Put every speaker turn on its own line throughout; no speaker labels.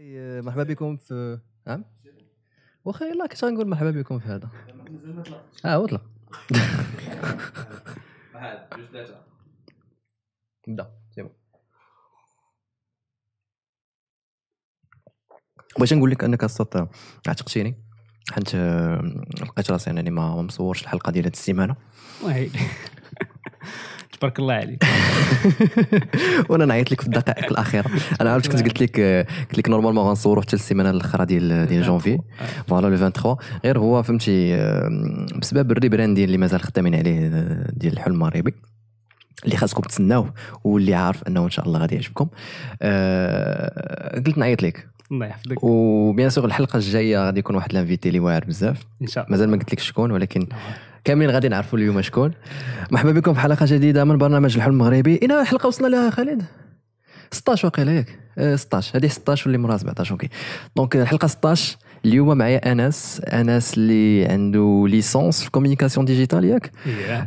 آه، مرحبا بكم في آه، نعم واخا يلا كنت غنقول مرحبا بكم في هذا اه وطلق واحد جوج ثلاثه نبدا سي بون بغيت نقول لك انك الصوت عتقتيني حيت آه، لقيت راسي انني ما مصورش الحلقه ديال هاد السيمانه
تبارك الله عليك
وانا نعيط لك في الدقائق الاخيره انا عرفت كنت قلت لك قلت لك نورمالمون غنصوروا حتى السيمانه الاخرى ديال ديال جونفي فوالا لو 23 غير هو فهمتي بسبب الريبراندين اللي مازال خدامين عليه آه، ديال الحلم المغربي اللي خاصكم تسناوه واللي عارف انه ان شاء الله غادي يعجبكم أه قلت نعيط لك الله يحفظك وبيان سور الحلقه الجايه غادي يكون واحد لانفيتي اللي واعر بزاف ان شاء الله مازال ما قلت لك شكون ولكن نعم. كاملين غادي نعرفوا اليوم شكون مرحبا بكم في حلقه جديده من برنامج الحلم المغربي الى الحلقه وصلنا لها خالد 16 واقيلا ياك 16 آه، هذه 16 واللي مراه 17 اوكي دونك الحلقه 16 اليوم معايا انس انس اللي عنده ليسونس في كوميونيكاسيون ديجيتال ياك yeah.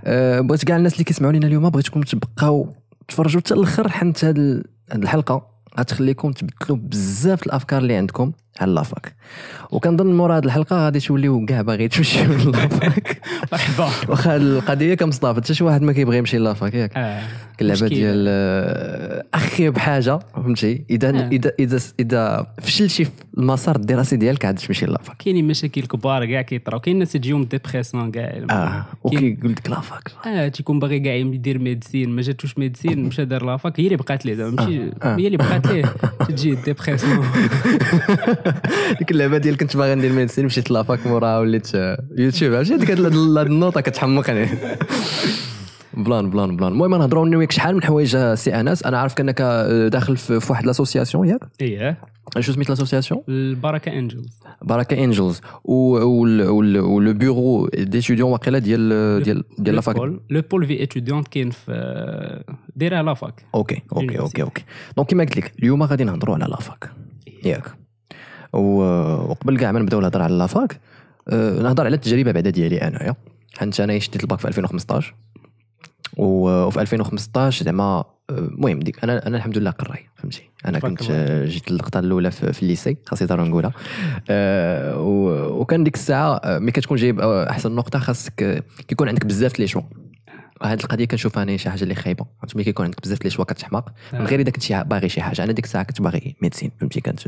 آه، بغيت كاع الناس اللي لينا اليوم بغيتكم تبقاو تفرجوا حتى الاخر حنت هذه الحلقه غتخليكم تبدلوا بزاف الافكار اللي عندكم على لافاك وكنظن مورا هذه الحلقه غادي توليو كاع باغي تمشيو لافاك مرحبا واخا القضيه كمصطفى حتى شي واحد ما كيبغي يمشي لافاك ياك اللعبه آه. ديال آه، اخي بحاجه فهمتي اذا آه. اذا اذا اذا فشلتي في المسار الدراسي ديالك عاد تمشي لافاك
كاينين مشاكل كبار كاع كيطراو كاين ناس تجيهم ديبريسيون كاع اه
وكيقول لك لافاك
اه تيكون باغي كاع يدير ميديسين ما جاتوش ميديسين مشى دار لافاك هي اللي بقات ليه زعما ماشي هي اللي بقات ليه تجي ديبريسيون
ديك اللعبه ديال كنت باغي ندير ميدسين مشيت لافاك موراها وليت يوتيوب آه، عرفتي هذيك النوطه كتحمقني بلان بلان بلان المهم نهضروا انا وياك شحال من حوايج آه، سي انس انا عارف انك آه، داخل في واحد لاسوسياسيون ياك ايه شو سميت لاسوسياسيون
البركه انجلز
بركه انجلز ولو بيرو ديتيديون واقيلا ديال ديال ديال لافاك لو بول في
اتيديون كاين في دايرها لافاك
اوكي اوكي اوكي اوكي دونك كيما قلت لك اليوم غادي نهضروا على لافاك إيه. ياك وقبل كاع ما نبداو الهضره على لافاك أه، نهضر على التجربه بعدا ديالي انايا حيت انايا شديت الباك في 2015 وفي 2015 زعما أه، المهم ديك انا انا الحمد لله قراي فهمتي انا كنت جيت اللقطه الاولى في الليسي خاصني دار نقولها أه، وكان ديك الساعه ملي كتكون جايب احسن نقطه خاصك كيكون عندك بزاف لي شوا هاد القضيه كنشوفها انا شي حاجه اللي خايبه فهمت ملي كيكون عندك بزاف لي شوا كتحماق من غير اذا كنت باغي شي حاجه انا ديك الساعه كنت باغي ميديسين فهمتي كنت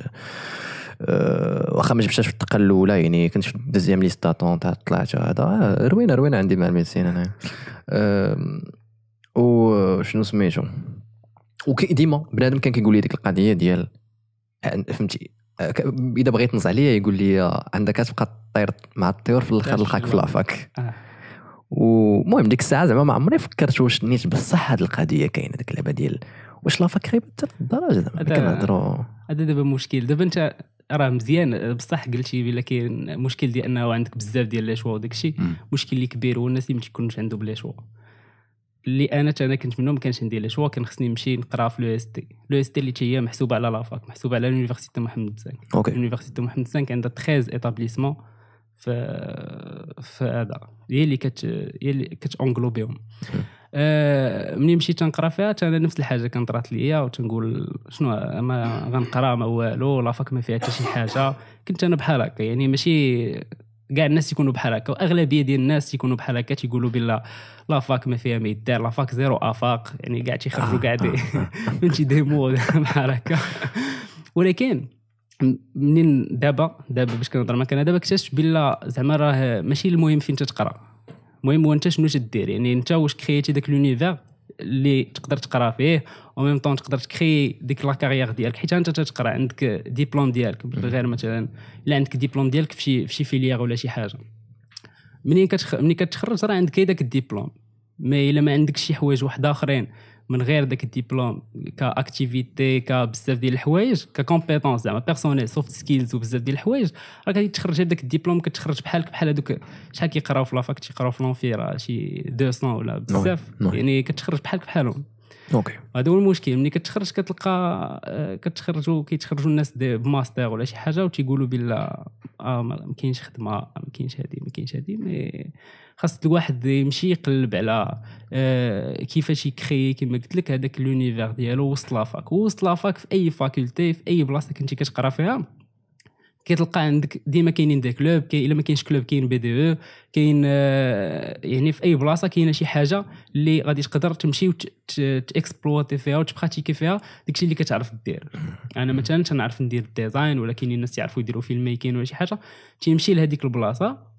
آه، واخا ما جبتهاش في الدقه الاولى يعني كنت في الدوزيام لي ستاتون تاع طلعت هذا آه، روينه روينه عندي مع انا انايا وشنو سميتو وديما بنادم كان كيقول لي ديك القضيه ديال يعني فهمتي آه، اذا بغيت نص عليا يقول لي عندك كتبقى طير مع الطيور في الاخر لقاك في لافاك ومهم ديك الساعه زعما ما عمري فكرت واش نيت بصح هاد القضيه كاينه ديك اللعبه ديال واش لافاك خايبه حتى الدرجه زعما كنهضروا
هذا دابا مشكل دابا انت راه مزيان بصح قلتي بلا كاين مشكل ديال انه عندك بزاف ديال لي شوا وداك الشيء مشكل اللي كبير هو الناس اللي ما تيكونوش عندهم لي شوا اللي انا انا كنت منهم ما كانش عندي لي شوا كان خصني نمشي نقرا في لو اس تي لو اس تي اللي هي محسوبه على لافاك محسوبه على لونيفرسيتي محمد زانك اوكي لونيفرسيتي محمد زانك عندها 13 ايتابليسمون في في هذا هي اللي كت هي اللي كتانغلوبيهم آه، ملي مشيت نقرا فيها انا نفس الحاجه كانت طرات ليا وتنقول شنو ما غنقرا ما والو لافاك ما فيها حتى شي حاجه كنت انا بحال هكا يعني ماشي كاع الناس يكونوا بحال هكا واغلبيه ديال الناس يكونوا بحال هكا تيقولوا بلا لا فاك ما فيها ما يدار لا فاك زيرو افاق يعني كاع تيخرجوا كاع آه، فهمتي ديمو بحال هكا ولكن منين دابا دابا باش كنهضر معاك انا دابا اكتشفت بلا زعما راه ماشي المهم فين تتقرا المهم هو انت شنو تدير يعني انت واش كريتي داك لونيفير اللي تقدر تقرا فيه او ميم طون تقدر تكري ديك لا كارير ديالك حيت انت تتقرا عندك ديبلوم ديالك غير مثلا الا عندك ديبلوم ديالك في شي في شي فيليير ولا شي حاجه منين كتخ... منين كتخرج راه عندك داك الديبلوم مي الا ما عندك شي حوايج واحد اخرين من غير داك الدبلوم كاكتيفيتي كبزاف ديال الحوايج ككومبيتونس زعما بيرسونيل سوفت سكيلز وبزاف ديال الحوايج راه غادي تخرج هذاك الدبلوم كتخرج بحالك بحال هذوك شحال كيقراو في لافاك تيقراو في لونفي راه شي 200 ولا بزاف يعني كتخرج بحالك بحالهم اوكي هذا هو المشكل ملي كتخرج كتلقى آه، كتخرجوا كيتخرجوا الناس بماستر ولا شي حاجه وتيقولوا بلا آه ما كاينش خدمه ما كاينش هذه ما كاينش هذه مي خاص الواحد يمشي يقلب على آه كيفاش يكري كما قلت لك هذاك لونيفير ديالو وسط لافاك وسط لافاك في اي فاكولتي في اي بلاصه كنتي كتقرا فيها كتلقى عندك ديما كاينين دي كلوب كاين الا ما كاينش كلوب كاين بي دي او كاين آه، يعني في اي بلاصه كاينه شي حاجه اللي غادي تقدر تمشي وتاكسبلواتي فيها وتبراتيكي فيها داكشي اللي كتعرف دير انا مثلا تنعرف ندير الديزاين ولا كاينين الناس يعرفوا يديروا فيلم ميكين ولا شي حاجه تيمشي لهذيك البلاصه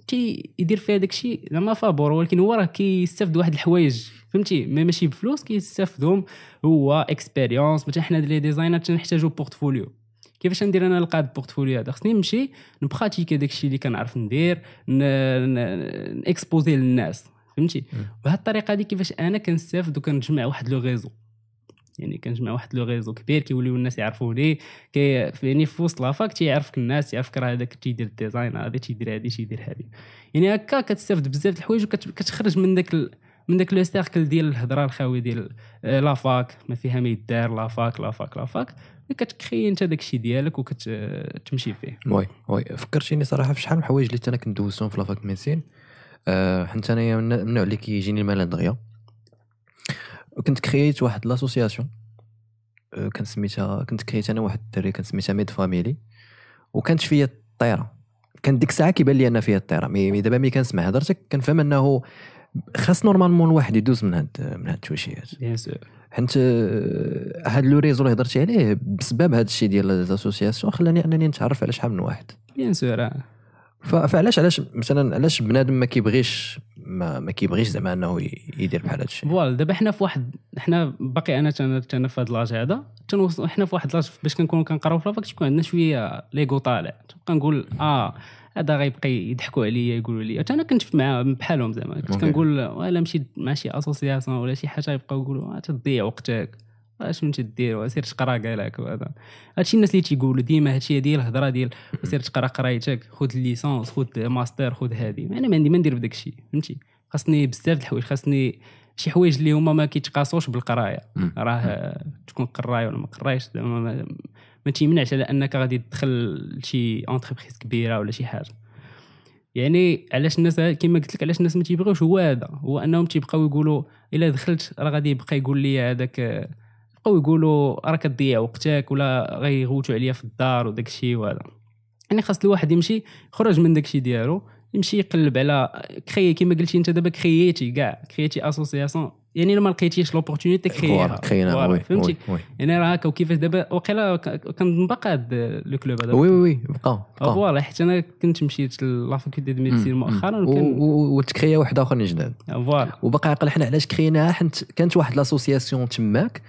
يدير فيها داكشي زعما فابور ولكن هو راه كيستافد واحد الحوايج فهمتي ما ماشي بفلوس كيستافدهم هو اكسبيريونس مثلا حنا لي ديزاينر تنحتاجو بورتفوليو كيفاش ندير انا القاد البورتفوليو هذا خصني نمشي نبراتيكي داكشي اللي كنعرف ندير نكسبوزي للناس فهمتي بهذه الطريقه هذه كيفاش انا كنستافد وكنجمع واحد لو ريزو يعني كنجمع واحد لو ريزو كبير كيوليو الناس يعرفوني كي يعني في وسط لافاك تيعرفك الناس تيعرفك راه هذاك تيدير الديزاين هذا تيدير هذه تيدير هذه يعني هكا كتستافد بزاف د الحوايج وكتخرج من داك من داك لو سيركل ديال الهضره الخاوي ديال آه، لافاك ما فيها ما يدار لافاك لافاك لافاك كتكري انت داك الشيء ديالك وكتمشي
فيه وي وي فكرتيني صراحه في شحال من حوايج اللي انا كندوزهم في لافاك ميسين أه حيت انايا من النوع اللي كيجيني المال دغيا كنت كرييت واحد لاسوسياسيون أه، كنت سميتها كنت كرييت انا واحد الدري كنت سميتها ميد فاميلي وكانت فيا الطيره كان ديك الساعه كيبان لي ان فيها الطيره مي دابا ملي كنسمع هضرتك كنفهم انه خاص نورمالمون الواحد يدوز من هاد من هاد التوشيات بيان سور حيت أه، هاد لو ريزو اللي هضرتي عليه بسبب هاد الشيء ديال لاسوسياسيون خلاني انني نتعرف على شحال من واحد بيان آه. سور فعلاش علاش مثلا علاش بنادم ما كيبغيش ما, ما كيبغيش زعما انه يدير بحال هذا الشيء
فوال دابا حنا في واحد حنا باقي انا انا في هذا لاج هذا حنا في واحد لاج باش كنكونوا كنقراو في لافاك تكون عندنا شويه ليغو طالع تبقى نقول اه هذا غيبقى يضحكوا عليا يقولوا لي حتى انا كنت مع بحالهم زعما كنت كنقول ولا مشيت مع شي اسوسياسيون ولا شي حاجه يبقاو يقولوا آه، تضيع وقتك اش من تدير سير تقرا قالك لك هادشي الناس اللي تيقولوا ديما هادشي ديال الهضره ديال سير تقرا قرايتك خذ الليسونس خذ ماستر خذ هادي انا ما عندي ما ندير بداك الشيء فهمتي خاصني بزاف د الحوايج خاصني شي حوايج اللي هما ما كيتقاسوش بالقرايه راه تكون قراي ولا ما قرايش زعما ما, ما تيمنعش على انك غادي تدخل لشي اونتربريز كبيره ولا شي حاجه يعني علاش الناس كما قلت لك علاش الناس ما تيبغيوش هو هذا هو انهم تيبقاو يقولوا الا دخلت راه غادي يبقى يقول لي هذاك بقاو يقولوا راه كتضيع وقتك ولا غيغوتوا عليا في الدار وداك الشيء وهذا يعني خاص الواحد يمشي يخرج من داك الشيء ديالو يمشي يقلب على كخي كما قلتي انت دابا كخيتي كاع كخيتي اسوسياسيون يعني ما لقيتيش لوبورتونيتي كرييها كريينا فهمتي يعني راه هكا وكيفاش دابا وقيلا كان هذا لو كلوب هذا وي وي
بقى فوالا
ah, حيت انا كنت مشيت لا فاكولتي دو ميديسين مؤخرا
وتكريا واحد اخر جداد فوالا ah, وباقي عقل حنا علاش كريناها حيت كانت واحد لاسوسياسيون تماك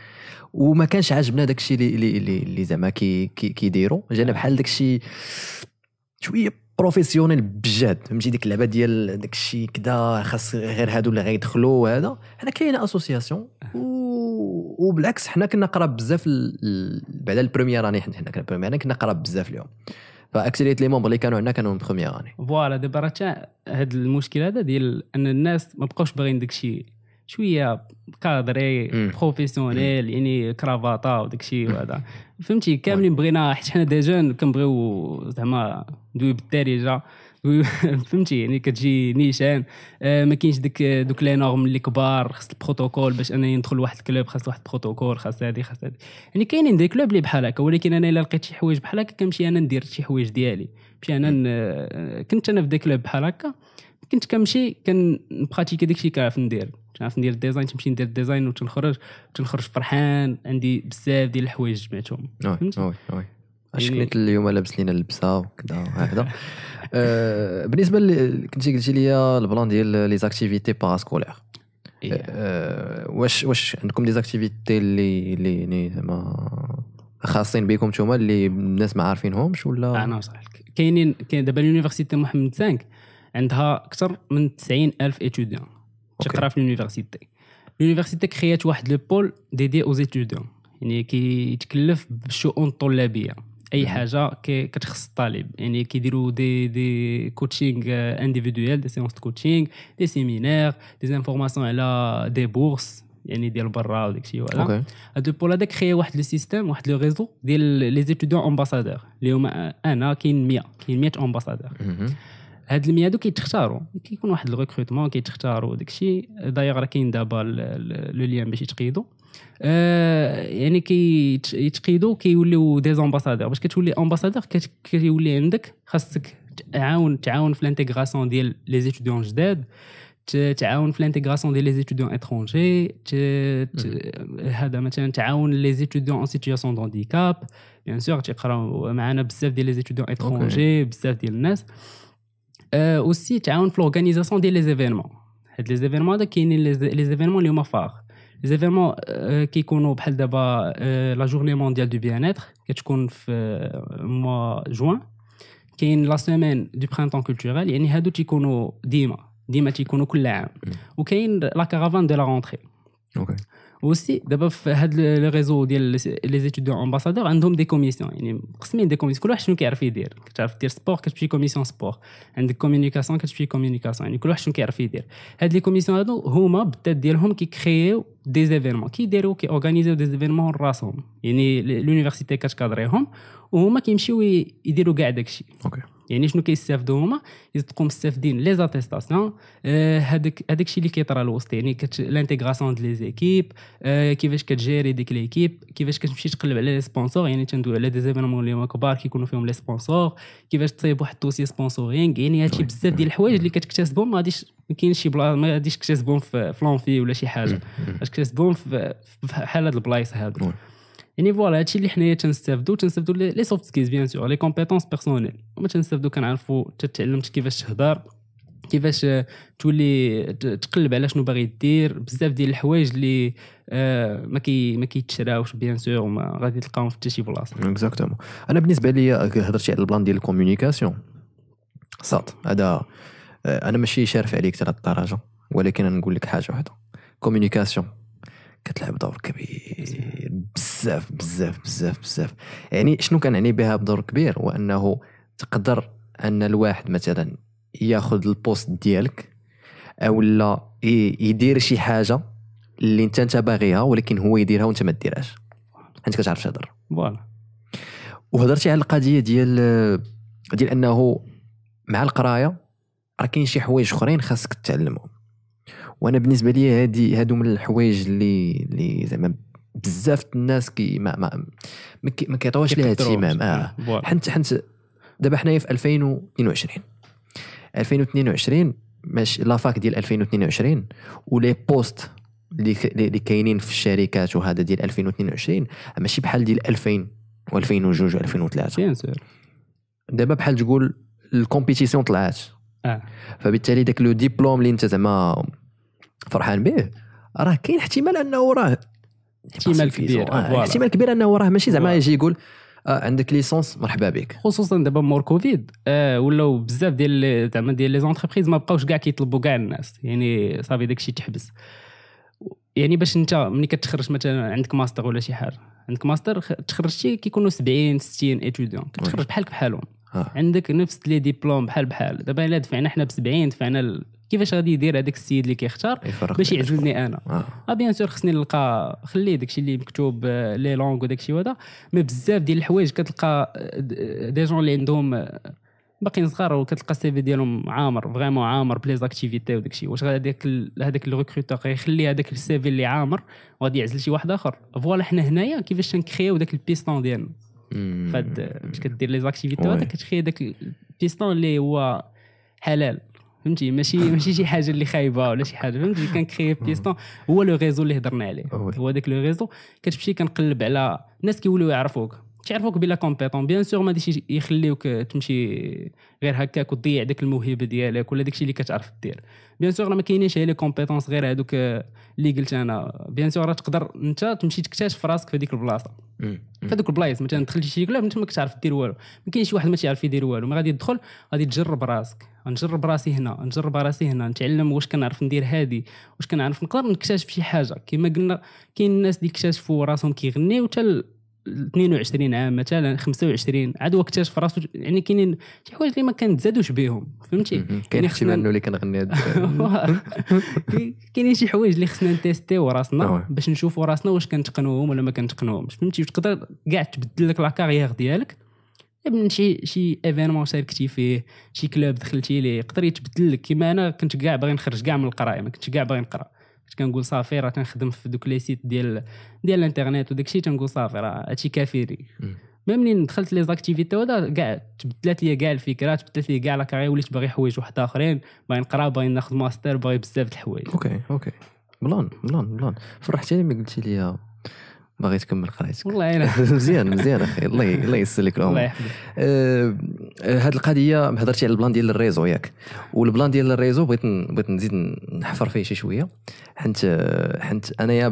وما كانش عاجبنا داكشي اللي اللي اللي زعما كي كيديروا جانا بحال داكشي شويه بروفيسيونيل بجد فهمتي ديك اللعبه ديال داكشي كدا خاص غير هادو اللي غيدخلوا وهذا حنا كاينه اسوسياسيون وبالعكس حنا كنا قراب بزاف بعد البريمير راني حنا كنا بريمير كنا قراب بزاف اليوم فاكسيليت لي مومبر اللي كانوا هنا كانوا من راني فوالا
دابا راه هاد المشكل هذا ديال ان الناس ما بقاوش باغيين داكشي شويه كادري بروفيسيونيل يعني كرافاته وداك الشيء وهذا فهمتي كاملين طيب. بغينا حيت حنا دي جون كنبغيو زعما ندوي بالدارجه فهمتي يعني كتجي نيشان آه ما كاينش ديك دوك لي نورم اللي كبار خاص البروتوكول باش انا ندخل لواحد الكلوب خاص واحد البروتوكول خاص هادي خاص هادي يعني كاينين دي كلوب اللي بحال هكا ولكن انا الا لقيت شي حوايج بحال هكا كنمشي انا ندير شي حوايج ديالي مشي انا آه، كنت انا في دي كلوب بحال هكا كنت كنمشي كنبراتيكي داكشي كنعرف ندير كنعرف ندير الديزاين تمشي ندير الديزاين وتنخرج تنخرج فرحان عندي بزاف ديال الحوايج جمعتهم وي وي اش كنت
اليوم لابس لينا اللبسه وكذا وهكذا أه بالنسبه اللي كنتي قلتي لي البلان ديال لي زاكتيفيتي باراسكولير أه واش واش عندكم دي زاكتيفيتي اللي اللي يعني زعما خاصين بكم نتوما اللي الناس ما عارفينهمش ولا انا نصحك
كاينين كاين دابا
اليونيفرسيتي محمد 5
عندها اكثر من 90 الف اتوديون تقرا في لونيفرسيتي لونيفرسيتي كريات واحد لو بول ديدي اوز زيتوديون يعني كيتكلف بالشؤون الطلابيه اي حاجه كتخص الطالب يعني كيديروا دي دي كوتشينغ انديفيدويال دي سيونس كوتشينغ دي سيمينير دي زانفورماسيون على دي بورس يعني ديال برا وداك الشيء وهذا okay. هادو البول هذاك خي واحد لو سيستيم واحد لو ريزو ديال لي زيتيديون امباسادور اللي هما انا كاين 100 كاين 100 امباسادور هاد الميادو كيتختاروا كيكون واحد الريكروتمون كيتختاروا داكشي دايوغ راه كاين دابا لو ليان باش يتقيدوا آه يعني كيتقيدوا كيوليو دي زامباسادور باش كتولي امباسادور كيولي عندك خاصك تعاون تعاون في لانتيغراسيون ديال لي زيتيديون جداد تعاون في لانتيغراسيون ديال لي زيتيديون اترونجي هذا مثلا تعاون لي زيتيديون ان سيتياسيون دو هانديكاب بيان سور تيقراو معنا بزاف ديال لي زيتيديون اترونجي بزاف ديال الناس Aussi, tu as l'organisation des événements. Les événements sont les événements les plus Les événements qui sont la journée mondiale du bien-être, qui est le mois juin, la semaine du printemps culturel, qui est qui la caravane de la rentrée. اوكي اوسي دابا في هاد لي ريزو ديال لي زيتيديون امباسادور عندهم دي كوميسيون يعني مقسمين دي كوميسيون كل واحد شنو كيعرف يدير كتعرف دير سبور كتمشي كوميسيون سبور عندك كوميونيكاسيون كتمشي كوميونيكاسيون يعني كل واحد شنو كيعرف يدير هاد لي كوميسيون هادو هما بالذات ديالهم كيكرييو دي زيفينمون كيديروا كيورغانيزيو دي زيفينمون راسهم يعني لونيفرسيتي كتكادريهم وهما كيمشيو يديروا كاع داكشي اوكي okay. يعني شنو كيستافدوا هما يصدقوا مستافدين لي زاتيستاسيون هذاك آه هذاك الشيء اللي كيطرى الوسط يعني لانتيغراسيون ديال لي زيكيب آه كيفاش كتجيري ديك ليكيب كيفاش كتمشي تقلب على لي سبونسور يعني تندوي على دي زيفينمون اللي هما كبار كيكونوا فيهم لي سبونسور كيفاش تصيب واحد التوسي سبونسورينغ يعني هادشي طيب. بزاف ديال الحوايج اللي كتكتسبهم ما غاديش ما كاينش شي بلاصه ما غاديش تكتسبهم في فلونفي ولا شي حاجه كتكتسبهم في بحال هاد البلايص هادو يعني فوالا هادشي اللي حنايا تنستافدو تنستافدو لي سوفت سكيلز بيان سور لي كومبيتونس بيرسونيل وما تنستافدو كنعرفو تعلمت كيفاش تهضر كيفاش تولي تقلب على شنو باغي دير بزاف ديال الحوايج اللي آه، ما كي ما كيتشراوش بيان سور وما غادي تلقاهم في حتى شي بلاصه اكزاكتومون
انا بالنسبه لي هضرتي على البلان ديال الكوميونيكاسيون صاد هذا آه، انا ماشي شارف عليك حتى الدرجه ولكن نقول لك حاجه واحده كوميونيكاسيون كتلعب دور كبير بزاف بزاف بزاف بزاف يعني شنو كنعني بها بدور كبير وانه تقدر ان الواحد مثلا ياخذ البوست ديالك او لا يدير شي حاجه اللي انت انت باغيها ولكن هو يديرها وانت ما ديرهاش انت كتعرف تهضر فوالا وهضرتي على القضيه ديال ديال انه مع القرايه راه كاين شي حوايج اخرين خاصك تعلمهم وانا بالنسبه لي هادي هادو من الحوايج اللي اللي زعما بزاف الناس كي ما ما ما, ما كيعطيوهاش ليها اهتمام اه حنت حنت دابا حنايا في 2022 2022 ماشي لافاك ديال 2022 ولي بوست اللي كاينين في الشركات وهذا ديال 2022 ماشي بحال ديال 2000 و2002 و2003 دابا بحال تقول الكومبيتيسيون طلعات آه. فبالتالي داك لو ديبلوم اللي انت زعما فرحان به راه كاين احتمال انه راه احتمال كبير آه. احتمال كبير انه راه ماشي زعما يجي يقول آه عندك ليسونس مرحبا بك خصوصا دابا مور كوفيد آه ولاو بزاف ديال زعما
ديال لي زونتربريز ما بقاوش كاع كيطلبوا كاع الناس يعني صافي داكشي تحبس يعني باش انت ملي كتخرج مثلا عندك ماستر ولا شي حاجه عندك ماستر تخرجتي كيكونوا 70 60 ايتوديون كتخرج بحالك بحالهم آه. عندك نفس لي ديبلوم بحال بحال دابا الا دفعنا حنا ب 70 دفعنا كيفاش غادي يدير هذاك السيد اللي كيختار باش يعزلني انا اه, آه بيان سور خصني نلقى خلي داك الشيء اللي مكتوب آه، لي لونغ وداك الشيء وهذا مي بزاف ديال الحوايج كتلقى آه، دي جون اللي عندهم آه، باقيين صغار وكتلقى السي في ديالهم عامر فريمون عامر بليز اكتيفيتي وداك الشيء واش هذاك هذاك الريكروتور غيخلي هذاك السي في اللي عامر وغادي يعزل شي واحد اخر فوالا حنا هنايا كيفاش تنكريو داك البيستون ديالنا فهاد باش كدير لي زاكتيفيتي وهذا كتخلي داك البيستون اللي هو حلال فهمتي ماشي ماشي شي حاجه اللي خايبه ولا شي حاجه فهمتي كنكري بيستون هو لو ريزو اللي هضرنا عليه هو داك لو ريزو كتمشي كنقلب على الناس كيوليو يعرفوك تعرفوك بلا كومبيتون بيان سور ما غاديش يخليوك تمشي غير هكاك وتضيع ديك الموهبه ديالك ولا داكشي اللي كتعرف دير بيان سور ما كاينينش هي لي كومبيتونس غير هادوك اللي قلت انا بيان سور تقدر انت تمشي تكتشف راسك في ديك البلاصه في هذوك البلايص مثلا دخلتي شي كلاب انت ما كتعرف دير والو ما كاينش واحد ما تيعرف يدير والو ما غادي تدخل غادي تجرب راسك نجرب راسي هنا نجرب راسي هنا نتعلم واش كنعرف ندير هادي واش كنعرف نقدر نكتشف شي حاجه كما قلنا كاين الناس اللي اكتشفوا راسهم كيغنيو حتى 22 عام مثلا 25 عاد هو اكتشف راسو يعني كاينين شي حوايج اللي ما كنتزادوش بهم فهمتي يعني كاين احتمال انه اللي كنغني كاينين شي حوايج اللي خصنا نتيستيو راسنا باش نشوفوا راسنا واش كنتقنوهم ولا ما كنتقنوهمش فهمتي تقدر كاع تبدل لك لاكاريير ديالك من شي شي ايفينمون شاركتي فيه شي كلوب دخلتي ليه يقدر يتبدل لك كيما انا كنت كاع باغي نخرج كاع من القرايه ما كنتش كاع باغي نقرا كنت كنقول صافي راه كنخدم في دوك لي سيت ديال ديال الانترنيت وداك الشيء تنقول صافي راه هادشي كافي لي ما منين دخلت لي زاكتيفيتي وهذا كاع تبدلات لي كاع الفكره تبدلات لي كاع كاري وليت باغي حوايج واحد اخرين باغي نقرا باغي ناخذ ماستر باغي بزاف د الحوايج
اوكي اوكي بلون بلون بلون فرحتيني ملي قلتي لي باغي تكمل قرايتك والله يعينك مزيان مزيان اخي الله الله يسلك لك العمر الله يحفظك آه هذه آه، القضيه هضرتي على البلان ديال الريزو ياك والبلان ديال الريزو بغيت بغيت نزيد نحفر فيه شي شويه حنت حنت انايا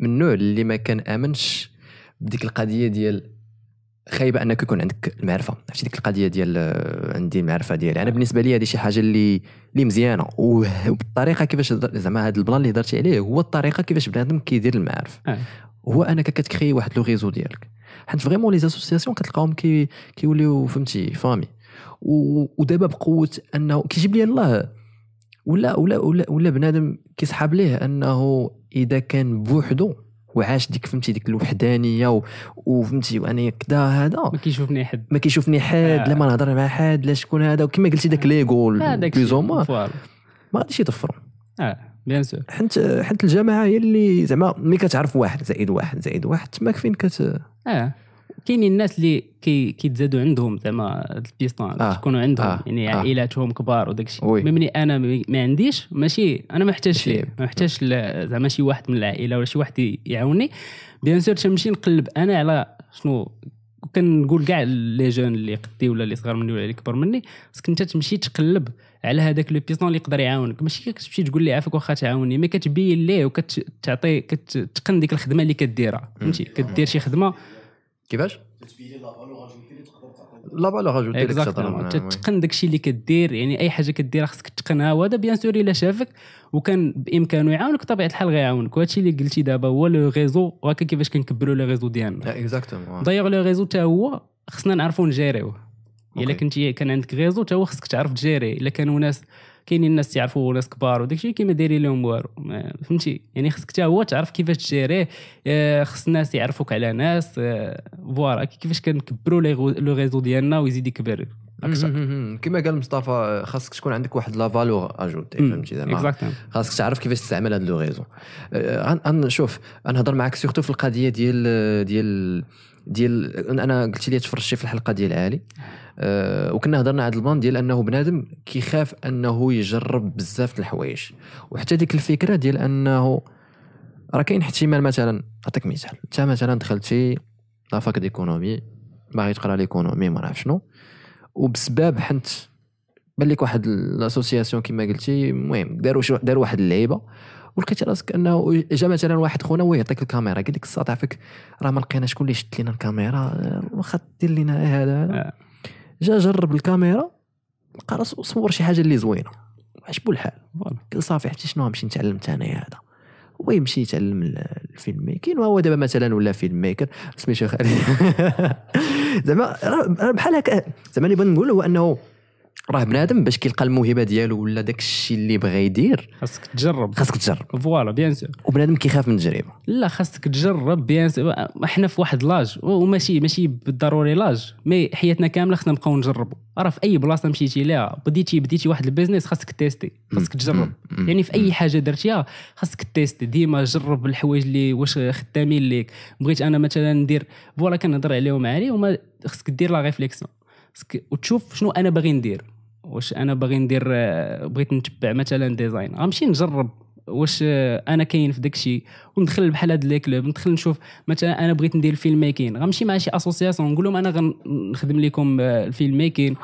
من النوع اللي ما كان امنش بديك القضيه ديال خايبه انك يكون عندك المعرفه عرفتي ديك القضيه ديال آه، عندي المعرفه ديالي انا آه. بالنسبه لي هذه شي حاجه اللي اللي مزيانه وبالطريقه كيفاش زعما هذا البلان اللي هضرتي عليه هو الطريقه كيفاش بنادم كيدير المعارف آه. هو انك كتكري واحد لو ريزو ديالك حيت فريمون لي زاسوسياسيون كتلقاهم كي كيوليو فهمتي فامي ودابا بقوه انه كيجيب لي الله ولا ولا ولا, ولا بنادم كيسحاب ليه انه اذا كان بوحدو وعاش ديك فهمتي ديك الوحدانيه وفهمتي وانا كدا هذا ما كيشوفني حد ما كيشوفني حد آه. لا ما نهضر مع حد لا شكون هذا وكما قلتي داك آه. ليغو بلوز ما غاديش يطفر اه بيان سور حنت حنت الجماعه هي اللي زعما ملي كتعرف واحد زائد واحد زائد واحد تماك فين كت
اه كاينين الناس اللي كي كيتزادوا عندهم زعما البيستون آه. تكونوا
عندهم آه. يعني آه.
عائلاتهم كبار وداك الشيء ملي انا ما عنديش ماشي انا ما احتاجش ما احتاجش زعما شي واحد من العائله ولا شي واحد يعاوني بيان سور تنمشي نقلب انا على شنو كنقول كاع لي جون اللي قدي ولا اللي صغار مني ولا اللي كبر مني خصك انت تمشي تقلب على هذاك لو بيسون اللي يقدر يعاونك ماشي كتمشي تقول ليه عافاك واخا تعاوني مي كتبين ليه وكتعطي كتقن ديك الخدمه اللي كديرها فهمتي كدير شي خدمه كيفاش؟ كتبين ليه لا فالور
لا فالور اجوتي لك الهضره تتقن
داكشي اللي كدير يعني اي حاجه كدير خاصك تتقنها وهذا بيان سور الا شافك وكان بامكانه يعاونك بطبيعه الحال غيعاونك وهادشي اللي قلتي دابا هو لو ريزو هكا كيفاش كنكبروا لو ريزو ديالنا
اكزاكتومون دايوغ
لو ريزو حتى هو خصنا نعرفو نجيريوه الا كنتي كان عندك ريزو حتى هو خصك تعرف تجيري الا كانوا ناس كاينين ناس يعرفوا ناس كبار وداك الشيء كيما دايرين لهم والو فهمتي يعني خصك حتى هو تعرف كيفاش تجيريه آه، خص الناس يعرفوك على ناس آه، فوالا كيفاش كنكبروا لو ريزو ديالنا ويزيد يكبر
اكثر كما قال مصطفى خاصك تكون عندك واحد لا فالور اجوتي يعني فهمتي زعما خاصك تعرف كيفاش تستعمل هاد لو ريزو أه، شوف نهضر معاك سيرتو في القضيه ديال ديال ديال انا قلت لي تفرجتي في الحلقه ديال علي أه وكنا هضرنا على البلان ديال انه بنادم كيخاف انه يجرب بزاف الحوايج وحتى ديك الفكره ديال انه راه كاين احتمال مثلا نعطيك مثال انت مثلا دخلتي لافاك ديكونومي باغي تقرا ليكونومي ما نعرف شنو وبسبب حنت بان لك واحد لاسوسياسيون كما قلتي المهم داروا داروا واحد اللعيبه ولقيت راسك انه جا مثلا واحد خونا هو يعطيك الكاميرا قال لك الساطع فيك راه ما لقينا شكون اللي شد لنا الكاميرا واخا دير لنا هذا آه. جا جرب الكاميرا لقى راسو صور شي حاجه اللي زوينه عجبو الحال قال صافي حتى شنو غنمشي نتعلم انايا هذا هو يمشي يتعلم الفيلم ميكين وهو دابا مثلا ولا فيلم ميكر سميتو خالد زعما راه بحال هكا زعما اللي بغيت نقول هو انه راه بنادم باش كيلقى الموهبه ديالو ولا داك الشيء اللي بغى يدير خاصك تجرب خاصك تجرب فوالا بيان سور وبنادم كيخاف من التجربه
لا خاصك تجرب بيان سور حنا في واحد لاج وماشي ماشي بالضروري لاج مي حياتنا كامله خصنا نبقاو نجربوا راه في اي بلاصه مشيتي ليها بديتي بديتي واحد البيزنس خاصك تيستي خاصك تجرب يعني في اي حاجه درتيها خاصك تيستي ديما جرب الحوايج اللي واش خدامين ليك بغيت انا مثلا ندير فوالا كنهضر عليهم عالي وما خاصك دير لا ريفليكسيون وتشوف شنو انا باغي ندير واش انا باغي ندير آه، بغيت نتبع مثلا ديزاين غنمشي نجرب واش آه، انا كاين في داكشي وندخل بحال هاد لي كلوب ندخل نشوف مثلا انا بغيت ندير فيلم ميكين غنمشي مع شي اسوسياسيون نقول لهم انا غنخدم لكم آه، الفيلم ميكين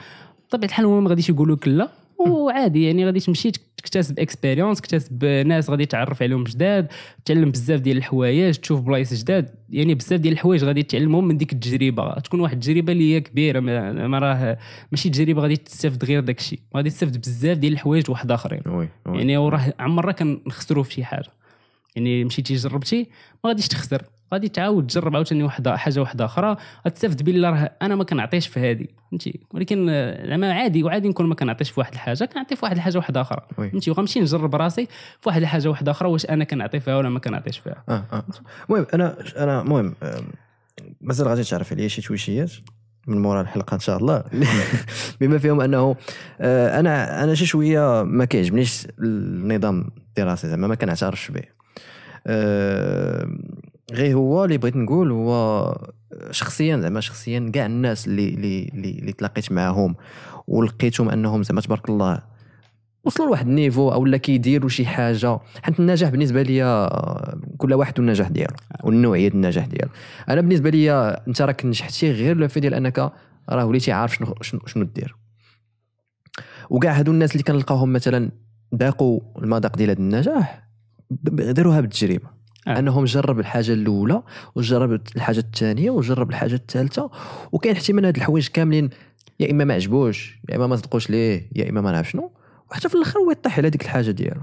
بطبيعه الحال هما ما غاديش يقولوك لا وعادي يعني غادي تمشي تكتسب اكسبيريونس تكتسب ناس غادي تعرف عليهم جداد تعلم بزاف ديال الحوايج تشوف بلايص جداد يعني بزاف ديال الحوايج غادي تعلمهم من ديك التجربه تكون واحد التجربه اللي هي كبيره ما راه ماشي تجربه غادي تستافد غير داك الشيء غادي تستافد بزاف ديال الحوايج واحد اخرين يعني وراه عمرنا كنخسروا في شي حاجه يعني مشيتي جربتي ما غاديش تخسر غادي تعاود تجرب عاوتاني واحد حاجه واحده اخرى غتستافد بالله راه انا ما كنعطيش في هذه فهمتي ولكن زعما عادي وعادي نكون ما كنعطيش في واحد الحاجه كنعطي في واحد الحاجه واحده اخرى فهمتي وغنمشي نجرب راسي في واحد الحاجه واحده اخرى واش انا كنعطي فيها ولا ما كنعطيش
فيها اه اه المهم انا انا المهم مازال غادي تعرف عليا شي تويشيات من مورا الحلقه ان شاء الله بما فيهم انه آه، انا انا شي شويه ما كيعجبنيش النظام الدراسي زعما ما كنعترفش به آه، غير هو اللي بغيت نقول هو شخصيا زعما شخصيا كاع الناس اللي اللي اللي تلاقيت معاهم ولقيتهم انهم زعما تبارك الله وصلوا لواحد النيفو او لا كيديروا شي حاجه حيت النجاح بالنسبه لي كل واحد والنجاح ديالو والنوعيه ديال النجاح ديالو انا بالنسبه لي انت راك نجحتي غير لو في ديال انك راه وليتي عارف شنو شنو, شنو دير وكاع هادو الناس اللي كنلقاهم مثلا ذاقوا المذاق ديال هذا النجاح داروها بالتجربه آه. انهم جرب الحاجه الاولى وجرب الحاجه الثانيه وجرب الحاجه الثالثه وكاين احتمال هاد الحوايج كاملين يا اما ما عجبوش يا اما ما صدقوش ليه يا اما ما نعرف شنو وحتى في الاخر هو يطيح على ديك الحاجه ديالو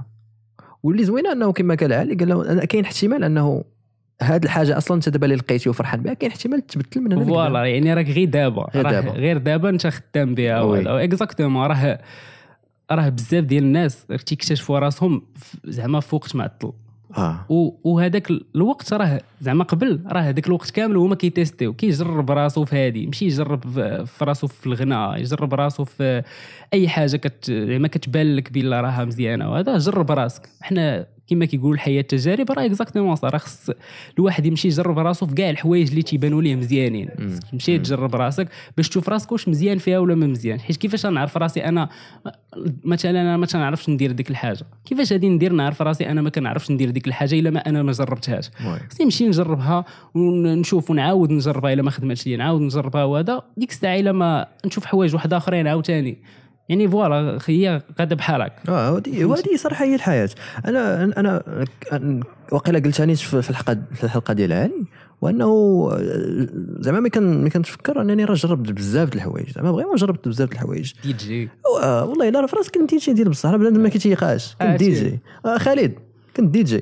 واللي زوينه انه كما قال علي قال له كاين احتمال انه هاد الحاجه اصلا انت دابا اللي لقيتي وفرحان بها كاين احتمال تبدل من فوالا
يعني راك غير دابا غير دابا غير دابا انت خدام بها اكزاكتومون راه راه بزاف ديال الناس تيكتشفوا راسهم زعما في وقت معطل آه. وهذاك الوقت راه زعما قبل راه هذاك الوقت كامل هما كيتيستيو كيجرب راسو في هادي ماشي يجرب في راسو في الغناء يجرب راسو في اي حاجه كت زعما كتبان لك بلا راها مزيانه وهذا جرب راسك حنا كما كيقولوا الحياه التجارب راه اكزاكتومون صرا راه خص الواحد يمشي يجرب راسو في كاع الحوايج اللي تيبانوا ليه مزيانين تمشي تجرب راسك باش تشوف راسك واش مزيان فيها ولا ما مزيان حيت كيفاش نعرف راسي انا مثلا انا ما تنعرفش ندير ديك الحاجه كيفاش غادي ندير نعرف راسي انا ما كنعرفش ندير ديك الحاجه الا ما انا ما جربتهاش خصني نمشي نجربها ونشوف ونعاود نجربها الا ما خدمتش لي نعاود نجربها وهذا ديك الساعه الا ما نشوف حوايج واحد اخرين عاوتاني يعني فوالا هي غادا بحالك
اه ودي ودي صراحه هي الحياه انا انا وقيلا قلتهانيش في الحلقه في الحلقه ديال هاني وانه زعما ملي كان ملي كنتفكر انني راه جربت بزاف د الحوايج زعما فريمون جربت بزاف د الحوايج دي جي آه، والله الا في راسك كنت دي جي ديال بصح بنادم ما آه. كيتيقاش كنت آه، دي جي خالد كنت دي جي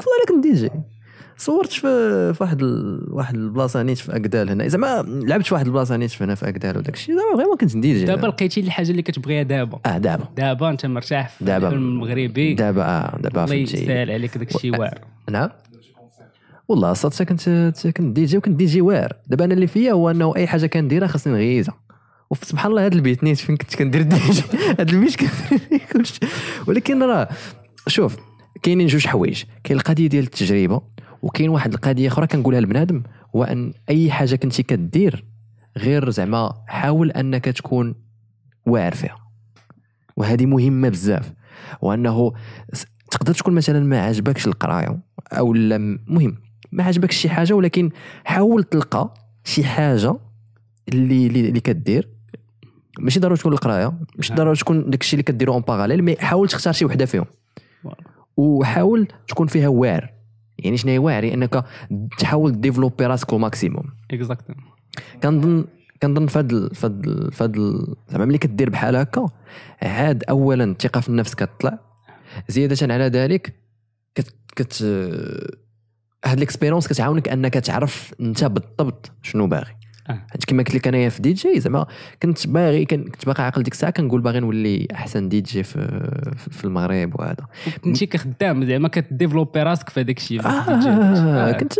والله كنت دي جي صورت في واحد ال... واحد البلاصه نيت في اكدال هنا زعما لعبت في واحد البلاصه نيت هنا في اكدال وداك الشيء زعما فريمون كنت ندير دابا يعني.
لقيتي الحاجه اللي كتبغيها دابا اه دابا دابا انت مرتاح في
دابا المغربي دابا اه دابا الله يسهل عليك داك الشيء واعر نعم والله صات كنت كنت دي جي وكنت دي جي واعر دابا انا اللي فيا هو انه اي حاجه كنديرها خاصني نغيزها وسبحان الله هذا البيت نيت فين كنت كندير دي جي هذا البيت كندير ولكن راه شوف كاينين جوج حوايج كاين القضيه ديال التجربه وكاين واحد القضيه اخرى كنقولها لبنادم هو ان اي حاجه كنتي كدير غير زعما حاول انك تكون واعر فيها وهذه مهمه بزاف وانه تقدر تكون مثلا ما عجبكش القرايه او المهم ما عجبكش شي حاجه ولكن حاول تلقى شي حاجه اللي اللي كدير ماشي ضروري تكون القرايه ماشي نعم. ضروري تكون داكشي اللي كديرو اون باراليل مي حاول تختار شي وحده فيهم وحاول تكون فيها واعر يعني شنو هي واعري يعني انك تحاول ديفلوبي راسك ماكسيموم اكزاكتلي كنظن كنظن فهاد فهاد فهاد زعما ملي كدير بحال هكا عاد اولا الثقه في النفس كتطلع زياده على ذلك كت كت هاد الاكسبيرونس كتعاونك انك تعرف انت بالضبط شنو باغي آه. حيت كما قلت لك انايا في دي جي زعما كنت باغي كنت باقي عاقل ديك الساعه كنقول باغي نولي احسن دي جي في, في المغرب وهذا كنتي كخدام زعما كتديفلوبي راسك في هذاك الشيء آه،, آه،, آه كنت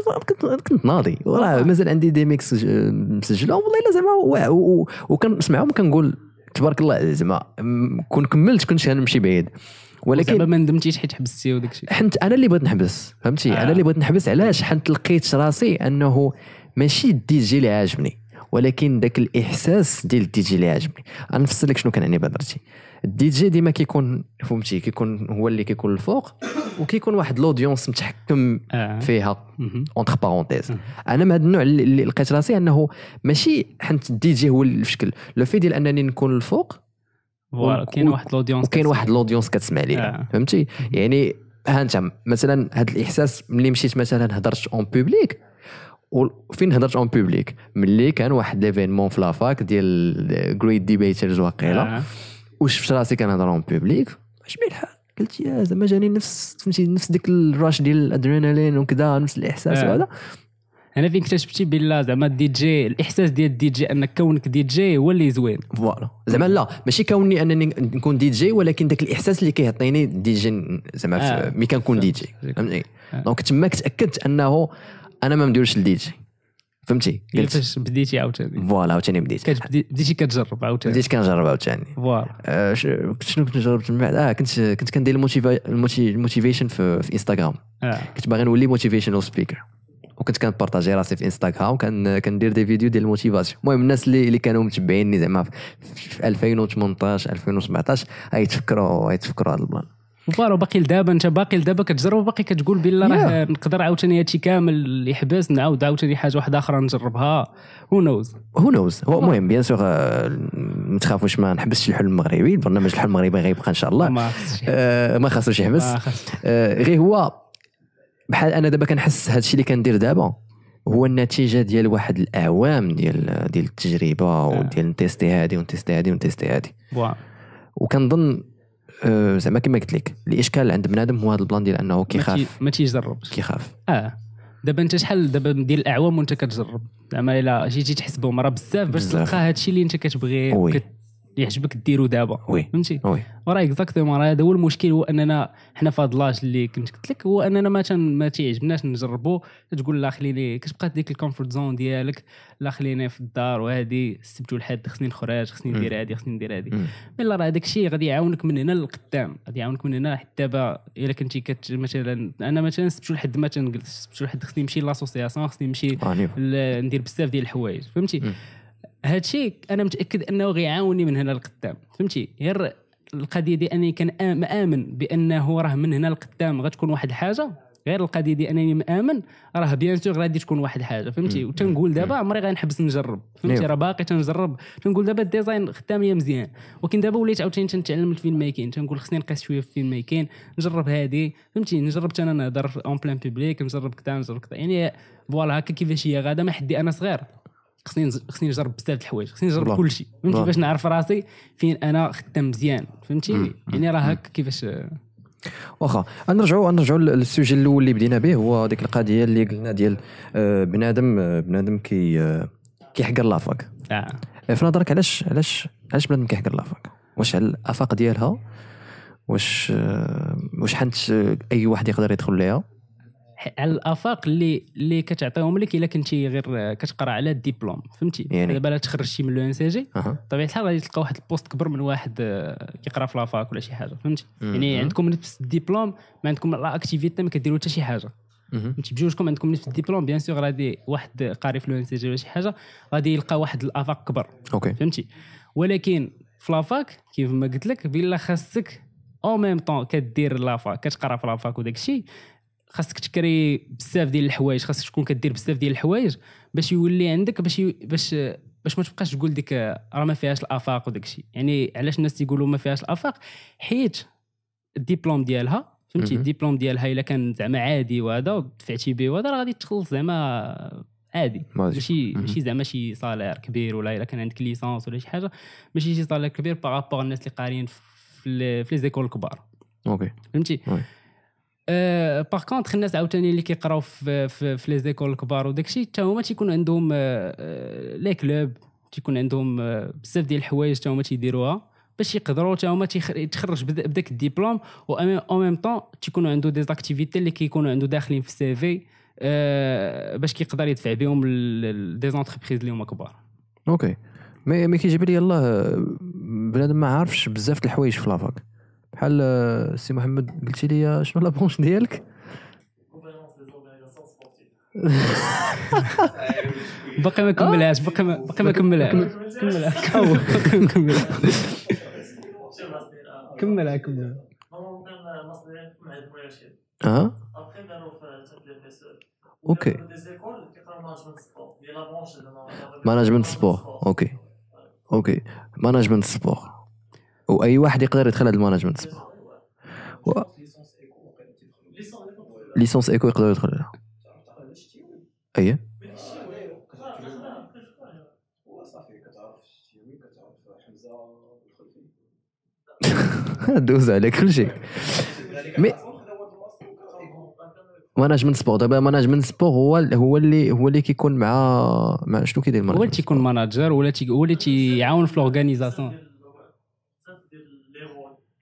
كنت ناضي والله مازال عندي دي ميكس مسجلهم والله الا زعما وكنسمعهم كنقول تبارك الله زعما كون كملت كنت غنمشي بعيد ولكن زعما ما ندمتيش حيت حبستي وداك الشيء حنت انا اللي بغيت نحبس فهمتي آه. انا اللي بغيت نحبس علاش حنت لقيت راسي انه ماشي الدي جي اللي عاجبني ولكن داك الاحساس ديال الدي جي اللي عاجبني غنفسر لك شنو كنعني بهضرتي الدي جي ديما كيكون فهمتي كيكون هو اللي كيكون الفوق وكيكون واحد لودونس متحكم آه. فيها اونتر بارونتيز انا من هذا النوع اللي لقيت راسي انه ماشي حنت الدي جي هو اللي شكل لو في ديال انني نكون الفوق كاين واحد لودونس كاين واحد لودونس كتسمع لي آه. فهمتي يعني ها انت مثلا هذا الاحساس ملي مشيت مثلا هضرت اون بوبليك وفين هضرت اون بوبليك ملي كان واحد ليفينمون في لافاك ديال جريد ديبيترز واقيلا آه. وشفت راسي كنهضر اون بوبليك اش بيه الحال قلت يا زعما جاني نفس فهمتي نفس ديك الراش ديال الادرينالين وكذا نفس الاحساس آه. وهذا انا فين
اكتشفتي بلا زعما الدي جي الاحساس
ديال الدي جي انك كونك دي جي هو اللي زوين فوالا زعما لا ماشي كوني انني نكون دي جي ولكن ذاك الاحساس اللي كيعطيني دي جي زعما آه. ملي كنكون دي جي فهمتني آه. دونك تما تاكدت انه انا ما مديرش لديجي فهمتي إيه، فاش بديتي عاوتاني فوالا عاوتاني بديت بديتي كتجرب عاوتاني بديت كنجرب عاوتاني فوالا آه شنو كنت جربت من بعد اه كنت كنت كندير الموتيفيشن في, في انستغرام آه. كنت باغي نولي موتيفيشنال سبيكر وكنت كنبارطاجي راسي في انستغرام كان كندير دي فيديو ديال الموتيفاسيون المهم الناس اللي اللي كانوا متبعيني زعما في 2018 2017 غيتفكروا غيتفكروا هذا البلان
فوالا باقي لدابا انت باقي لدابا كتجرب وباقي كتقول بالله راه نقدر عاوتاني هادشي كامل اللي حبس نعاود عاوتاني حاجه واحده اخرى نجربها هو
نوز هو نوز هو المهم بيان آه، سور ما تخافوش ما نحبسش الحلم المغربي البرنامج الحلم المغربي غيبقى ان شاء الله ما خاصوش يحبس آه، آه، غير هو بحال انا دابا كنحس هادشي اللي كندير دابا هو النتيجه ديال واحد الاعوام ديال ديال التجربه وديال نتيستي هادي ونتيستي هادي ونتيستي هادي وكنظن آه، زعما كما قلت لك الاشكال عند بنادم هو هذا البلان ديال انه كيخاف ما تيجرب كيخاف
اه دابا انت شحال دابا ديال الاعوام وانت كتجرب زعما الا جيتي تحسبهم راه بزاف باش تلقى هادشي اللي انت كتبغي يعجبك ديرو دابا وي فهمتي وي وراه اكزاكتومون راه هذا هو المشكل هو اننا حنا في هذا لاج اللي كنت قلت لك هو اننا ما ما تيعجبناش نجربوا تقول لا خليني كتبقى ديك الكومفورت زون ديالك لا خليني في الدار وهذه السبت والحد خصني نخرج خصني ندير هذه خصني ندير هذه مي راه هذاك الشيء غادي يعاونك من هنا للقدام غادي يعاونك من هنا حتى دابا الا كنتي كت مثلا انا مثلا السبت والحد ما تنجلس السبت والحد خصني نمشي لاسوسياسيون خصني نمشي آه، ندير بزاف ديال الحوايج فهمتي هادشي انا متاكد انه غيعاوني من هنا لقدام فهمتي غير القضيه دي انني كان مامن بانه راه من هنا لقدام غتكون واحد الحاجه غير القضيه دي انني مامن راه بيان سور غادي تكون واحد الحاجه فهمتي وتنقول دابا عمري غنحبس نجرب فهمتي راه باقي تنجرب تنقول دابا الديزاين خدام ليا مزيان ولكن دابا وليت عاوتاني تنتعلم من الفيلم كاين تنقول خصني نقيس شويه في الفيلم كاين نجرب هذه فهمتي نجرب انا نهضر اون بلان بوبليك نجرب كذا نجرب كذا يعني فوالا هكا كيفاش هي غاده ما حدي انا صغير خصني خصني نجرب بزاف الحوايج خصني نجرب كل شيء فهمتي باش نعرف راسي فين انا خدام مزيان فهمتي يعني راه هكا كيفاش
واخا نرجعوا نرجعوا للسوجي الاول اللي بدينا به هو ديك القضيه اللي قلنا ديال آه، بنادم آه، بنادم كي آه، كيحقر لافاك آه. في نظرك علاش علاش علاش بنادم كيحقر لافاك واش على الافاق ديالها واش واش حنت اي واحد يقدر يدخل ليها
على الافاق اللي اللي كتعطيهم لك الا كنتي غير كتقرا على الدبلوم فهمتي يعني دابا لا تخرجتي من لو ان سي جي بطبيعه الحال غادي تلقى واحد البوست كبر من واحد آه، كيقرا في لافاك ولا شي حاجه فهمتي يعني عندكم نفس الدبلوم ما عندكم لا اكتيفيتي ما كديروا حتى شي حاجه فهمتي بجوجكم عندكم نفس الدبلوم بيان سور غادي واحد قاري في لو ان سي جي ولا شي حاجه غادي يلقى واحد الافاق كبر اوكي فهمتي ولكن في لافاك كيف ما قلت لك بلا خاصك او ميم طون كدير لافاك كتقرا في لافاك وداك الشيء خاصك تكري بزاف ديال الحوايج خاصك تكون كدير بزاف ديال الحوايج باش يولي عندك باش باش باش ما تبقاش تقول ديك راه ما فيهاش الافاق وداك الشيء يعني علاش الناس تيقولوا ما فيهاش الافاق حيت الدبلوم ديالها فهمتي الدبلوم ديالها الا كان زعما عادي وهذا ودفعتي به وهذا راه غادي تخلص زعما عادي ماشي ماشي زعما شي صالير كبير ولا الا كان عندك ليسونس ولا شي حاجه ماشي شي صالير كبير بارابور الناس اللي قاريين في لي زيكول الكبار اوكي فهمتي باغ أه، كونتخ الناس عاوتاني اللي كيقراو في في, لي زيكول الكبار وداك الشيء حتى هما تيكون عندهم لي أه، كلوب أه، تيكون عندهم بزاف ديال الحوايج حتى هما تيديروها باش يقدروا حتى هما يتخرج بداك الدبلوم و او ميم طون تيكونوا عنده دي زاكتيفيتي اللي كيكونوا عنده داخلين في السي في أه باش كيقدر يدفع بهم دي زونتربريز اللي هما كبار
اوكي مي مي كيجيب لي الله بنادم ما عارفش بزاف د الحوايج في لافاك بحال السي آه، محمد قلتي لي شنو لا بونش ديالك باقي ما كملهاش باقي
ما باقي ما كملها كملها كملها
كملها كملها اه اوكي مانجمنت سبور اوكي اوكي مانجمنت سبور واي واحد يقدر يدخل هذا المانجمنت و... ليسونس ايكو يقدر يدخل لها اي دوز على كل شيء مي ماناجمنت سبور دابا ماناجمنت سبور هو هو اللي هو اللي كيكون مع مع شنو كيدير هو اللي تيكون
ماناجر ولا هو اللي تيعاون في لورغانيزاسيون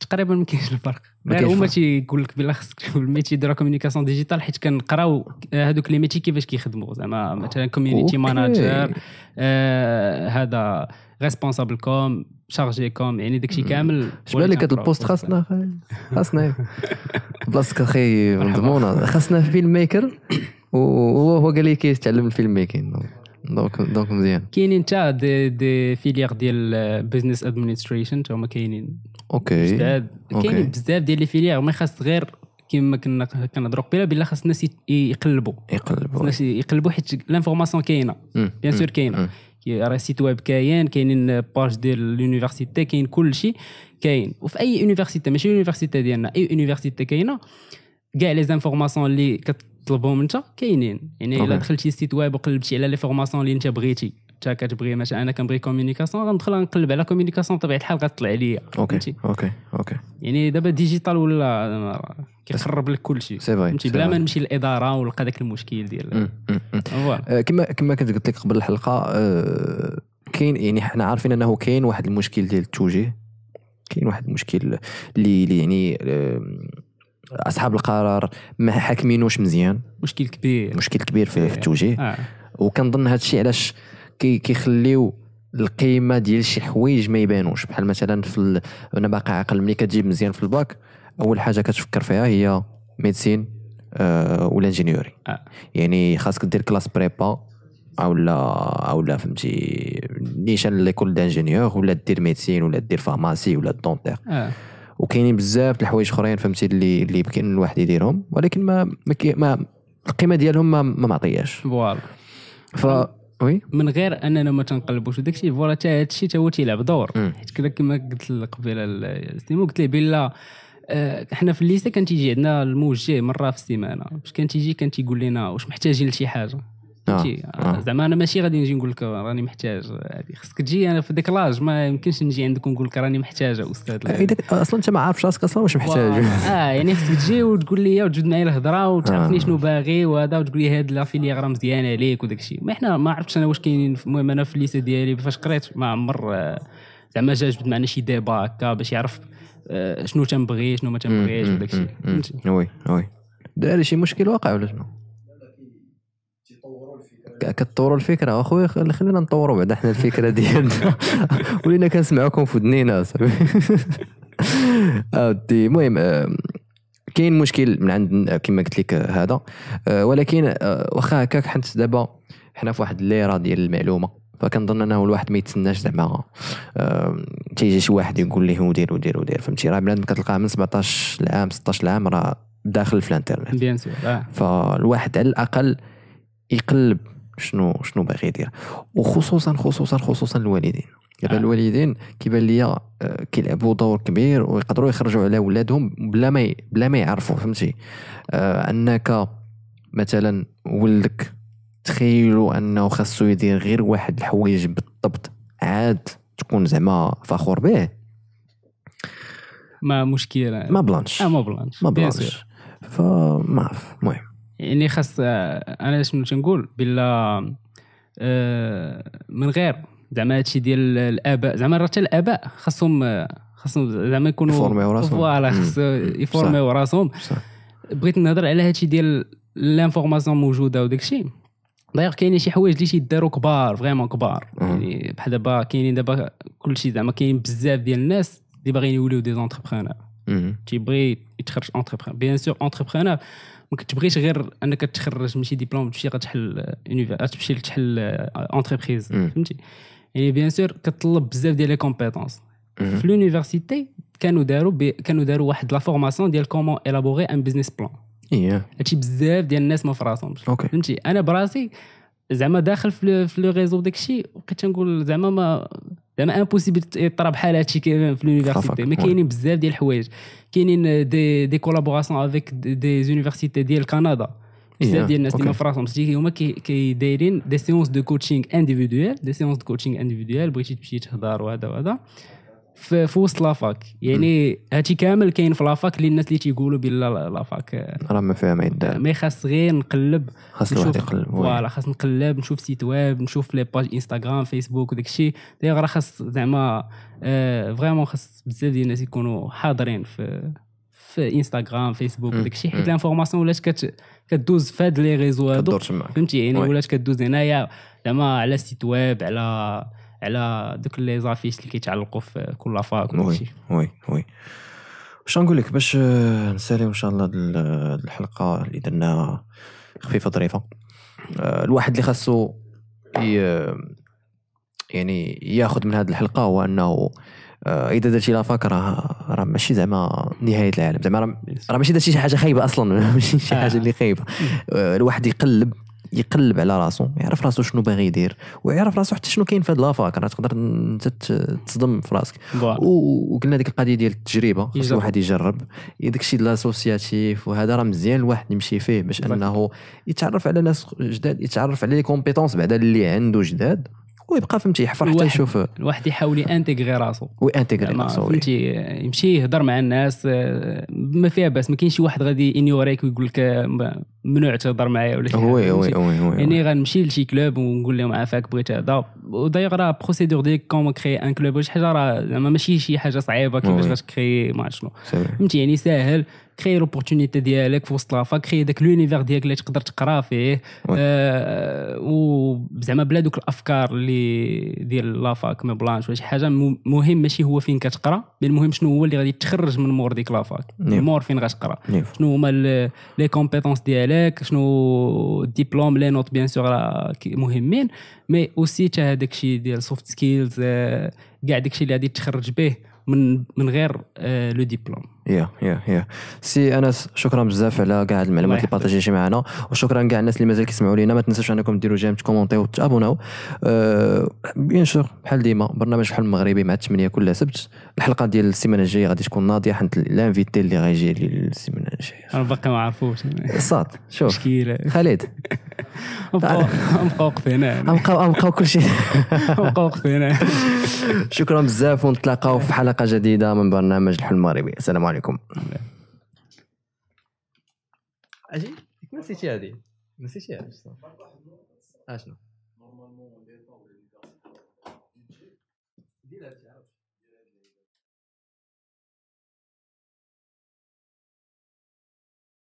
تقريبا ما كاينش الفرق غير هما تيقول لك بالله خصك تشوف الميتي تيديروا كوميونيكاسيون ديجيتال حيت كنقراو هذوك لي ميتي كيفاش كيخدموا زعما مثلا كوميونيتي ماناجر آه، هذا ريسبونسابل كوم شارجي كوم يعني داكشي كامل اش بالك هذا البوست
خاصنا خاصنا بلاصتك اخي مضمونه خاصنا فيلم ميكر وهو قال لي تعلم الفيلم ميكين دونك دونك مزيان كاينين تاع
دي دي فيليير ديال بزنس ادمنستريشن تا كاينين
اوكي بزاف
كاينين بزاف ديال لي فيليير ما خاص غير كما كنا كنهضروا قبيله بلا خاص الناس يقلبوا يقلبوا الناس يقلبوا حيت لانفورماسيون كاينه بيان سور كاينه راه سيت ويب كاين كاينين باج ديال لونيفرسيتي كاين كلشي كاين وفي اي يونيفرسيتي ماشي يونيفرسيتي ديالنا اي يونيفرسيتي كاينه كاع لي زانفورماسيون اللي كت تطلبهم انت كاينين يعني الا دخلتي سيت ويب وقلبتي على لي فورماسيون اللي انت بغيتي انت كتبغي مثلا انا كنبغي كوميونيكاسيون غندخل نقلب على كوميونيكاسيون بطبيعه الحال غتطلع عليا
اوكي اوكي اوكي
يعني دابا ديجيتال ولا
كيخرب لك كل شيء سي فهمتي بلا ما
نمشي للاداره ولقى ذاك المشكل ديال
أه، كما كما كنت قلت لك قبل الحلقه أه، كاين يعني حنا عارفين انه كاين واحد المشكل ديال التوجيه كاين واحد المشكل اللي يعني أه، اصحاب القرار ما حاكمينوش مزيان مشكل كبير مشكل كبير في, في إيه. التوجيه آه. وكنظن هذا الشيء علاش كيخليو القيمه ديال شي حوايج ما يبانوش بحال مثلا في ال... انا باقي عاقل ملي كتجيب مزيان في الباك اول حاجه كتفكر فيها هي ميديسين آه ولا انجينيوري آه. يعني خاصك دير كلاس بريبا اولا اولا فهمتي نيشان ليكول دانجينيور ولا دير ميديسين ولا دير فارماسي ولا دونتير آه. وكاينين بزاف د الحوايج اخرين فهمتي اللي اللي يمكن الواحد يديرهم ولكن ما ما القيمه ديالهم ما, ما معطياش فوالا ف وي
من غير اننا ما تنقلبوش وداك الشيء فوالا حتى هذا الشيء حتى هو تيلعب دور حيت كذا كما قلت قبيله السيمو قلت ليه بلا آه، حنا في الليسه كان تيجي عندنا الموجه مره في السيمانه باش كان تيجي كان تيقول لنا واش محتاجين لشي حاجه فهمتي آه. آه. آه. زعما انا ماشي غادي نجي نقول لك راني محتاج خصك تجي انا في ديك لاج ما يمكنش نجي عندك ونقول لك راني محتاج استاذ
اصلا انت ما عارفش راسك اصلا واش محتاج اه
يعني خصك تجي وتقول لي وتجبد معايا الهضره وتعرفني آه. شنو باغي وهذا وتقول لي هاد لا راه مزيانه عليك وداك الشيء ما حنا ما عرفتش انا واش كاينين المهم انا في الليسي ديالي فاش قريت ما عمر آه، زعما جا جبد معنا شي ديبا هكا باش يعرف شنو تنبغي شنو ما تنبغيش وداك الشيء
وي وي داير شي مشكل واقع ولا شنو كتطوروا الفكره اخويا خلينا نطوروا بعدا حنا الفكره ديالنا ولينا كنسمعوكم في ودنينا اودي المهم كاين مشكل من عند كما قلت لك هذا آه، ولكن آه، واخا هكاك حنت دابا حنا في واحد الليره ديال المعلومه فكنظن انه الواحد ما يتسناش زعما تيجي شي واحد يقول ليه ودير ودير ودير فهمتي راه بنادم كتلقاه من 17 عام 16 عام راه داخل في الانترنت
بيان سور آه.
فالواحد على الاقل يقلب شنو شنو باغي يدير وخصوصا خصوصا خصوصا الوالدين دابا آه. الوالدين كيبان ليا آه، كيلعبوا دور كبير ويقدروا يخرجوا على ولادهم بلا ما بلا ما يعرفوا فهمتي آه انك مثلا ولدك تخيلوا انه خاصو يدير غير واحد الحوايج بالضبط عاد تكون زعما فخور به
ما مشكله ما بلانش آه ما بلانش ما بلانش
فما المهم
يعني خاص آه، انا شنو تنقول بلا آه، من غير زعما هادشي ديال الاباء زعما راه حتى الاباء خاصهم آه، خاصهم زعما يكونوا يفورميو راسهم فوالا خاص يفورميو راسهم بغيت نهضر على هادشي ديال لانفورماسيون موجوده وداكشي دايوغ كاينين شي حوايج اللي تيداروا كبار فريمون كبار يعني بحال دابا كاينين دابا كلشي زعما كاين بزاف ديال الناس اللي باغيين يوليو دي زونتربرونور تيبغي يتخرج اونتربرونور بيان سور اونتربرونور ما كتبغيش غير انك تخرج ماشي ديبلوم تمشي غتحل تمشي تحل اونتربريز فهمتي يعني بيان سور كطلب بزاف ديال لي كومبيتونس في لونيفرسيتي كانوا داروا كانوا داروا واحد لا فورماسيون ديال كومون الابوري ان بيزنس بلان اييه هادشي بزاف ديال الناس ما فراسهمش فهمتي انا براسي زعما داخل في لو ريزو داكشي بقيت تنقول زعما ما زعما امبوسيبل يطرا بحال هادشي في لونيفرسيتي ما كاينين بزاف ديال الحوايج كاينين دي دي كولابوراسيون افيك دي زونيفرسيتي ديال كندا بزاف ديال الناس اللي ما في راسهم سيتي هما كيدايرين دي سيونس دو كوتشينغ انديفيدويال دي سيونس دو كوتشينغ انديفيدويال بغيتي تمشي تهضر وهذا وهذا في, في وسط لافاك يعني هادشي كامل كاين في لافاك اللي الناس اللي تيقولوا بلا لافاك
راه ما فيها ما يدار
مي خاص غير نقلب
خاص الواحد يقلب فوالا
خاص نقلب نشوف سيت ويب نشوف لي باج انستغرام فيسبوك وداك الشيء دايوغ راه خاص زعما آه، فريمون خاص بزاف ديال الناس يكونوا حاضرين في في انستغرام فيسبوك وداك الشيء حيت لانفورماسيون ولات كت... كدوز في هاد لي ريزو هادو فهمتي يعني ولات كدوز هنايا زعما على سيت ويب على على دوك لي زافيش اللي كيتعلقوا في كل فاك وي
وي وي واش نقول لك باش آه، نساليو ان شاء الله الحلقه اللي درناها خفيفه ظريفه آه، الواحد اللي خاصو يعني ياخذ من هذه الحلقه هو انه آه، اذا درتي لافاك راه راه ماشي زعما نهايه العالم زعما راه ماشي درتي شي حاجه خايبه اصلا ماشي شي حاجه اللي خايبه الواحد يقلب يقلب على راسو يعرف راسو شنو باغي يدير ويعرف راسو حتى شنو كاين في هاد لافاك راه تقدر انت تصدم في راسك وقلنا ديك القضيه ديال التجربه خاص الواحد يجرب داك الشيء ديال لاسوسياتيف وهذا راه مزيان الواحد يمشي فيه باش انه يتعرف على ناس جداد يتعرف على لي كومبيتونس بعدا اللي عنده جداد ويبقى فهمتي يحفر حتى يشوف
الواحد يحاول يانتيغري راسو
ويانتيغري راسو
فهمتي يمشي يهضر مع الناس آه، ما فيها باس ما كاينش شي واحد غادي ينيوريك ويقول لك آه، ممنوع تهضر معايا ولا شي وي وي وي وي يعني غنمشي لشي كلوب ونقول لهم عافاك بغيت هذا ودايوغ راه بروسيدور ديك كون كري ان كلوب ولا شي حاجه راه زعما ماشي شي حاجه صعيبه كيفاش غتكري ما عرفت شنو فهمتي يعني ساهل كري لوبورتونيتي ديالك في وسط لافا كري داك لونيفير ديالك اللي تقدر تقرا فيه آه و زعما بلا دوك الافكار اللي ديال لافاك مي بلانش ولا شي حاجه المهم ماشي هو فين كتقرا بل المهم شنو هو اللي غادي تخرج من مور ديك لافاك مور فين غتقرا شنو هما لي كومبيتونس ديالك شنو الدبلوم لي نوت بيان سور مهمين مي اوسي حتى هذاك الشيء ديال سوفت سكيلز كاع داك الشيء اللي غادي تخرج به من من غير آه، لو ديبلوم
يا يا يا سي انس شكرا بزاف على كاع المعلومات اللي بارطاجيتي معنا وشكرا كاع الناس اللي مازال كيسمعوا لينا ما تنساوش انكم ديروا جيم كومونتي وتابوناو أه بيان سور بحال ديما برنامج حل المغربي مع الثمانيه كل سبت الحلقه ديال السيمانه الجايه غادي تكون ناضيه حنت الانفيتي اللي غيجي لي السيمانه الجايه
انا باقي ما عرفوش صاد
شوف خالد
نبقاو هنا نبقاو نبقاو شيء نبقاو هنا
شكرا بزاف ونتلاقاو في حلقه جديده من برنامج الحلم المغربي السلام عليكم اخوانكم اجي نسيتي هذه نسيتي اشنو